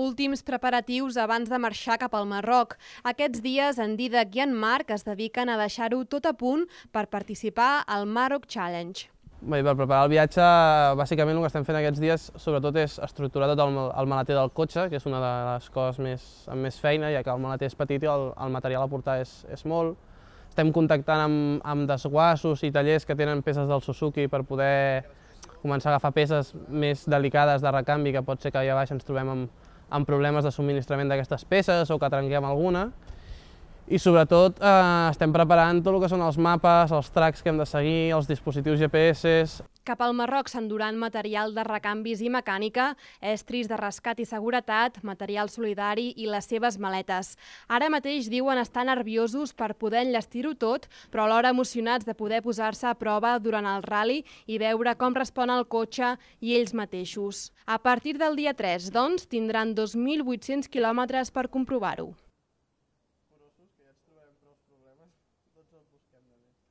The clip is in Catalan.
Últims preparatius abans de marxar cap al Marroc. Aquests dies en Didac i en Marc es dediquen a deixar-ho tot a punt per participar al Maroc Challenge. Bé, per preparar el viatge, bàsicament el que estem fent aquests dies sobretot és estructurar tot el, el maleter del cotxe, que és una de les coses més, amb més feina, ja que el maleter és petit i el, el material a portar és, és molt. Estem contactant amb, amb desguassos i tallers que tenen peces del Suzuki per poder començar a agafar peces més delicades de recanvi, que pot ser que allà baix ens trobem amb, amb problemes de subministrament d'aquestes peces o que trenquem alguna i sobretot eh, estem preparant tot el que són els mapes, els tracks que hem de seguir, els dispositius GPS... Cap al Marroc s'enduran material de recanvis i mecànica, estris de rescat i seguretat, material solidari i les seves maletes. Ara mateix diuen estar nerviosos per poder enllestir-ho tot, però alhora emocionats de poder posar-se a prova durant el ral·li i veure com respon el cotxe i ells mateixos. A partir del dia 3, doncs, tindran 2.800 quilòmetres per comprovar-ho. nosotros buscándole